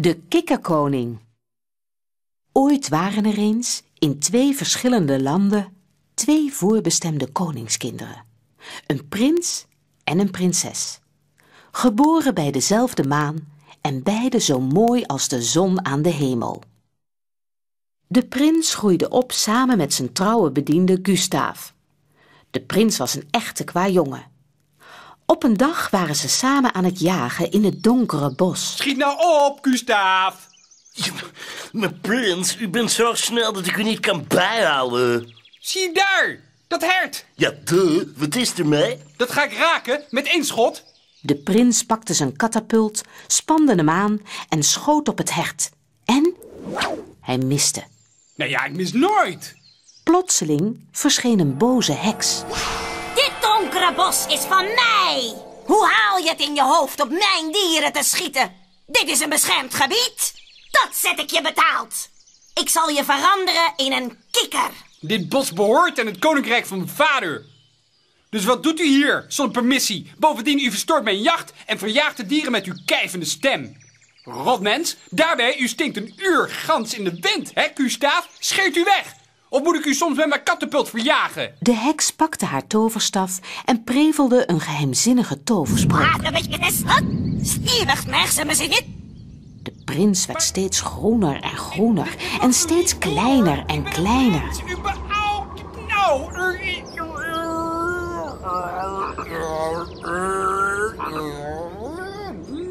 De kikkerkoning. Ooit waren er eens in twee verschillende landen twee voorbestemde koningskinderen. Een prins en een prinses. Geboren bij dezelfde maan en beide zo mooi als de zon aan de hemel. De prins groeide op samen met zijn trouwe bediende Gustaaf. De prins was een echte kwajongen. Op een dag waren ze samen aan het jagen in het donkere bos. Schiet nou op, Gustaaf! Mijn prins, u bent zo snel dat ik u niet kan bijhouden. Zie daar, dat hert. Ja, de, wat is er mee? Dat ga ik raken met één schot. De prins pakte zijn katapult, spande hem aan en schoot op het hert. En hij miste. Nou ja, ik mis nooit. Plotseling verscheen een boze heks bos is van mij. Hoe haal je het in je hoofd op mijn dieren te schieten? Dit is een beschermd gebied. Dat zet ik je betaald. Ik zal je veranderen in een kikker. Dit bos behoort aan het koninkrijk van mijn vader. Dus wat doet u hier, zonder permissie? Bovendien, u verstoort mijn jacht en verjaagt de dieren met uw kijvende stem. Rotmens, daarbij, u stinkt een uur gans in de wind, hè, q Scheert u weg! Of moet ik u soms met mijn kattenpult verjagen? De heks pakte haar toverstaf en prevelde een geheimzinnige toverspraak. Ah, De prins werd steeds groener en groener en steeds kleiner en kleiner. Nou,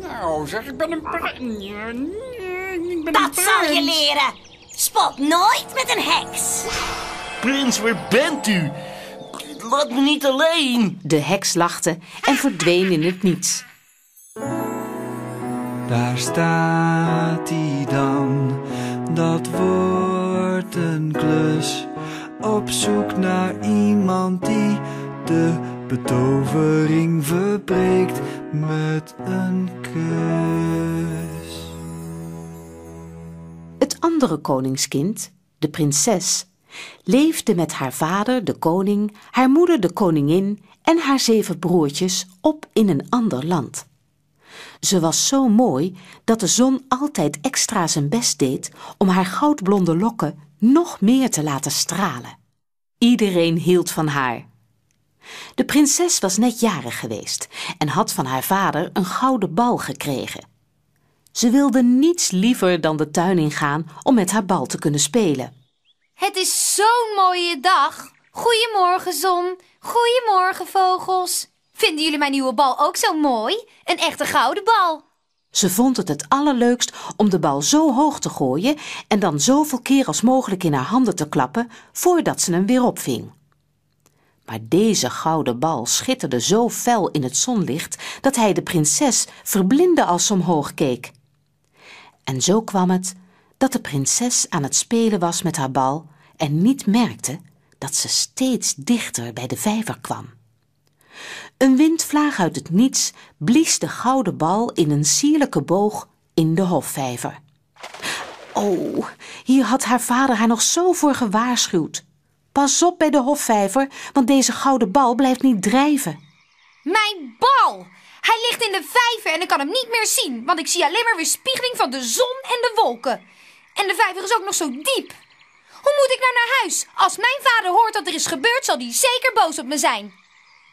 nou, zeg, ik ben een... Ik Dat zal je leren! Spot nooit met een heks. Prins, waar bent u? Laat me niet alleen. De heks lachte en verdween in het niets. Daar staat hij dan, dat wordt een klus. Op zoek naar iemand die de betovering verbreekt met een kus andere koningskind, de prinses, leefde met haar vader, de koning, haar moeder, de koningin en haar zeven broertjes op in een ander land. Ze was zo mooi dat de zon altijd extra zijn best deed om haar goudblonde lokken nog meer te laten stralen. Iedereen hield van haar. De prinses was net jarig geweest en had van haar vader een gouden bal gekregen. Ze wilde niets liever dan de tuin ingaan om met haar bal te kunnen spelen. Het is zo'n mooie dag. Goedemorgen, zon. Goedemorgen, vogels. Vinden jullie mijn nieuwe bal ook zo mooi? Een echte gouden bal. Ze vond het het allerleukst om de bal zo hoog te gooien en dan zoveel keer als mogelijk in haar handen te klappen voordat ze hem weer opving. Maar deze gouden bal schitterde zo fel in het zonlicht dat hij de prinses verblindde als ze omhoog keek. En zo kwam het dat de prinses aan het spelen was met haar bal en niet merkte dat ze steeds dichter bij de vijver kwam. Een windvlaag uit het niets blies de gouden bal in een sierlijke boog in de hofvijver. Oh, hier had haar vader haar nog zo voor gewaarschuwd. Pas op bij de hofvijver, want deze gouden bal blijft niet drijven. Mijn hij ligt in de vijver en ik kan hem niet meer zien, want ik zie alleen maar weer spiegeling van de zon en de wolken. En de vijver is ook nog zo diep. Hoe moet ik nou naar huis? Als mijn vader hoort dat er is gebeurd, zal hij zeker boos op me zijn.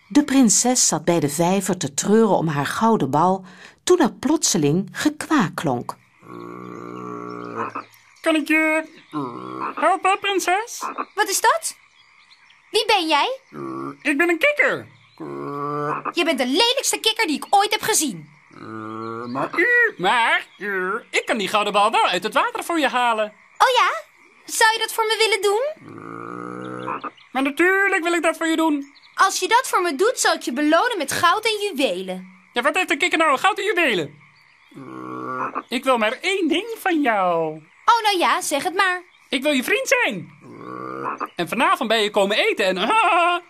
De prinses zat bij de vijver te treuren om haar gouden bal, toen er plotseling gekwaak klonk. Kan ik je eh, helpen, prinses? Wat is dat? Wie ben jij? Ik ben een kikker. Je bent de lelijkste kikker die ik ooit heb gezien. Eh, maar... Maar, ik kan die gouden bal wel uit het water voor je halen. Oh ja? Zou je dat voor me willen doen? Eh, maar natuurlijk wil ik dat voor je doen. Als je dat voor me doet, zal ik je belonen met goud en juwelen. Ja, wat heeft een kikker nou? Goud en juwelen? Eh, ik wil maar één ding van jou. Oh, nou ja, zeg het maar. Ik wil je vriend zijn. En vanavond ben je komen eten en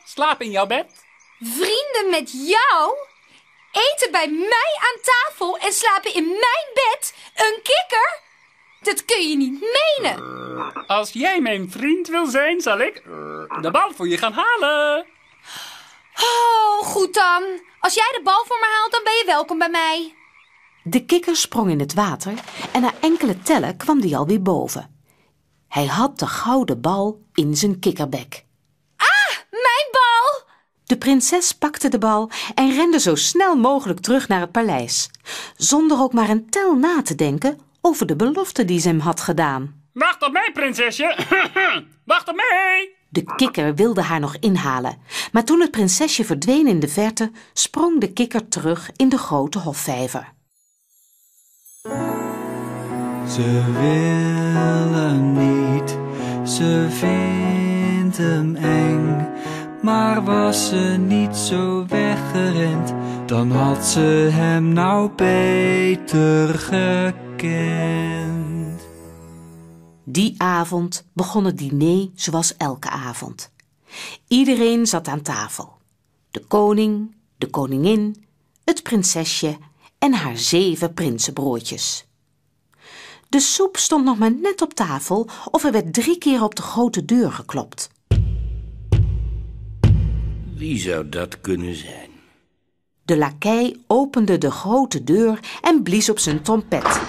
slaap in jouw bed. Vrienden met jou? Eten bij mij aan tafel en slapen in mijn bed? Een kikker? Dat kun je niet menen. Als jij mijn vriend wil zijn, zal ik de bal voor je gaan halen. Oh, goed dan. Als jij de bal voor me haalt, dan ben je welkom bij mij. De kikker sprong in het water en na enkele tellen kwam hij alweer boven. Hij had de gouden bal in zijn kikkerbek. De prinses pakte de bal en rende zo snel mogelijk terug naar het paleis, zonder ook maar een tel na te denken over de belofte die ze hem had gedaan. Wacht op mij, prinsesje! Wacht op mij! De kikker wilde haar nog inhalen, maar toen het prinsesje verdween in de verte, sprong de kikker terug in de grote hofvijver. Ze willen niet, ze vindt hem eng maar was ze niet zo weggerend, dan had ze hem nou beter gekend. Die avond begon het diner zoals elke avond. Iedereen zat aan tafel. De koning, de koningin, het prinsesje en haar zeven prinsenbroodjes. De soep stond nog maar net op tafel of er werd drie keer op de grote deur geklopt. Wie zou dat kunnen zijn? De lakij opende de grote deur en blies op zijn trompet.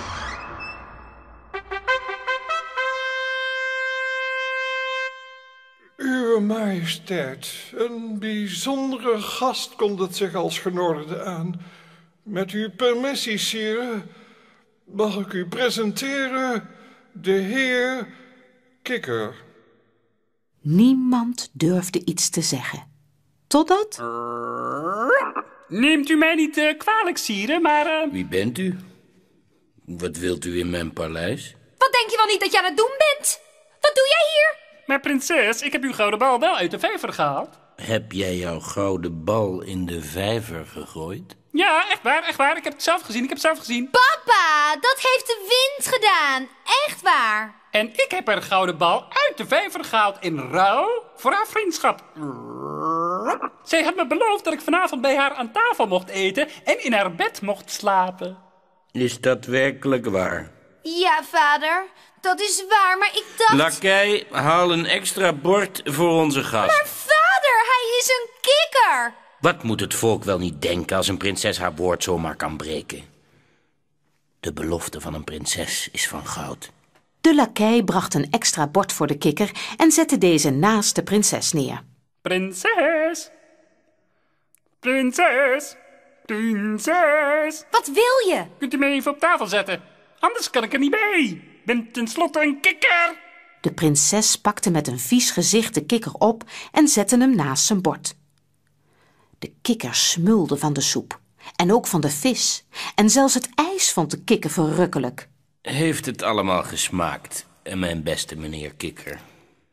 Uwe majesteit, een bijzondere gast komt het zich als genorde aan. Met uw permissie, sire, mag ik u presenteren de heer Kikker. Niemand durfde iets te zeggen. Totdat... Neemt u mij niet uh, kwalijk, sire, maar... Eh, Wie bent u? Wat wilt u in mijn paleis? Wat denk je wel niet dat je aan het doen bent? Wat doe jij hier? Maar prinses, ik heb uw gouden bal wel uit de vijver gehaald. Heb jij jouw gouden bal in de vijver gegooid? Ja, echt waar, echt waar. Ik heb het zelf gezien, ik heb het zelf gezien. Papa, dat heeft de wind gedaan. Echt waar. En ik heb haar gouden bal uit de vijver gehaald in ruil voor haar vriendschap. Zij had me beloofd dat ik vanavond bij haar aan tafel mocht eten en in haar bed mocht slapen. Is dat werkelijk waar? Ja, vader. Dat is waar, maar ik dacht... Lakij, haal een extra bord voor onze gast. Maar vader, hij is een kikker. Wat moet het volk wel niet denken als een prinses haar woord zomaar kan breken? De belofte van een prinses is van goud. De lakij bracht een extra bord voor de kikker en zette deze naast de prinses neer. Prinses! Prinses! Prinses! Wat wil je? Kunt u me even op tafel zetten? Anders kan ik er niet mee. Ik ben tenslotte een kikker. De prinses pakte met een vies gezicht de kikker op en zette hem naast zijn bord. De kikker smulde van de soep en ook van de vis. En zelfs het ijs vond de kikker verrukkelijk. Heeft het allemaal gesmaakt, mijn beste meneer kikker?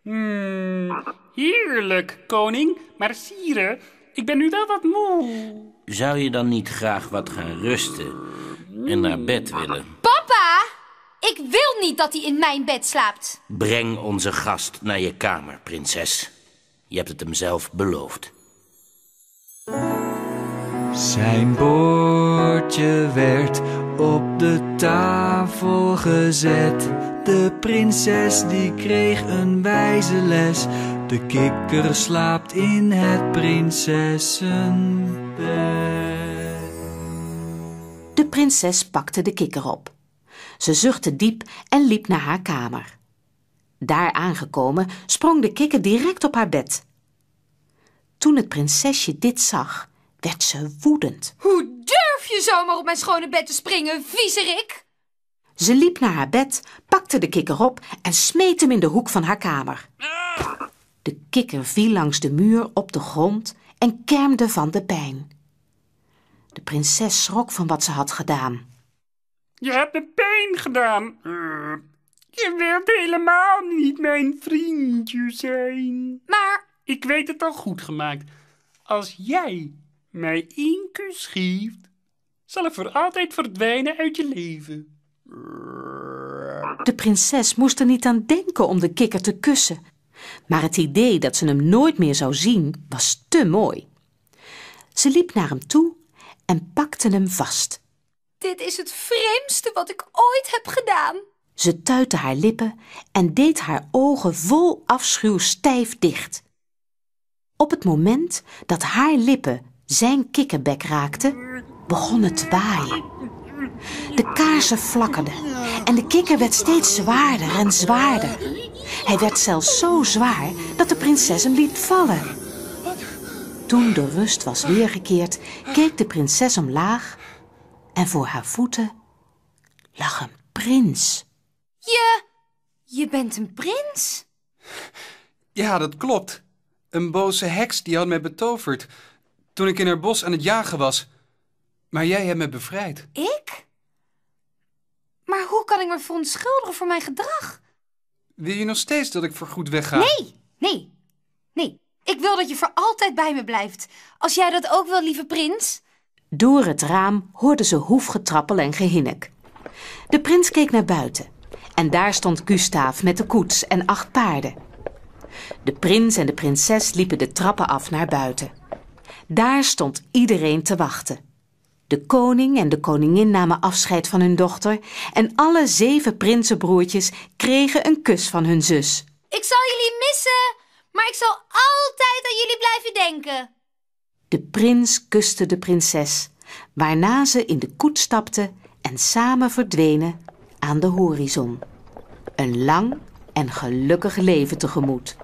Hmm, Heerlijk, koning. Maar sire, ik ben nu wel wat moe. Zou je dan niet graag wat gaan rusten en naar bed willen? Papa! Ik wil niet dat hij in mijn bed slaapt. Breng onze gast naar je kamer, prinses. Je hebt het hem zelf beloofd. Zijn boordje werd op de tafel gezet. De prinses die kreeg een wijze les. De kikker slaapt in het prinsessenbed. De prinses pakte de kikker op. Ze zuchtte diep en liep naar haar kamer. Daar aangekomen sprong de kikker direct op haar bed. Toen het prinsesje dit zag, werd ze woedend. Hoe durf je zomaar op mijn schone bed te springen, viezerik? Ze liep naar haar bed, pakte de kikker op en smeet hem in de hoek van haar kamer. Ah! De kikker viel langs de muur op de grond en kermde van de pijn. De prinses schrok van wat ze had gedaan. Je hebt me pijn gedaan. je wilt helemaal niet mijn vriendje zijn. Maar ik weet het al goed gemaakt. Als jij mij één kus geeft, zal ik voor altijd verdwijnen uit je leven. De prinses moest er niet aan denken om de kikker te kussen. Maar het idee dat ze hem nooit meer zou zien was te mooi. Ze liep naar hem toe en pakte hem vast. Dit is het vreemdste wat ik ooit heb gedaan. Ze tuitte haar lippen en deed haar ogen vol afschuw stijf dicht. Op het moment dat haar lippen zijn kikkerbek raakten, begon het te waaien. De kaarsen flakkerden en de kikker werd steeds zwaarder en zwaarder. Hij werd zelfs zo zwaar dat de prinses hem liet vallen. Toen de rust was weergekeerd, keek de prinses omlaag en voor haar voeten lag een prins. Je, je bent een prins? Ja, dat klopt. Een boze heks die had mij betoverd toen ik in haar bos aan het jagen was. Maar jij hebt me bevrijd. Ik? Maar hoe kan ik me verontschuldigen voor mijn gedrag? Wil je nog steeds dat ik voorgoed wegga? Nee, nee, nee. Ik wil dat je voor altijd bij me blijft. Als jij dat ook wil, lieve prins. Door het raam hoorden ze hoefgetrappel en gehinnik. De prins keek naar buiten. En daar stond Gustaaf met de koets en acht paarden. De prins en de prinses liepen de trappen af naar buiten. Daar stond iedereen te wachten. De koning en de koningin namen afscheid van hun dochter en alle zeven prinsenbroertjes kregen een kus van hun zus. Ik zal jullie missen, maar ik zal altijd aan jullie blijven denken. De prins kuste de prinses, waarna ze in de koets stapten en samen verdwenen aan de horizon. Een lang en gelukkig leven tegemoet.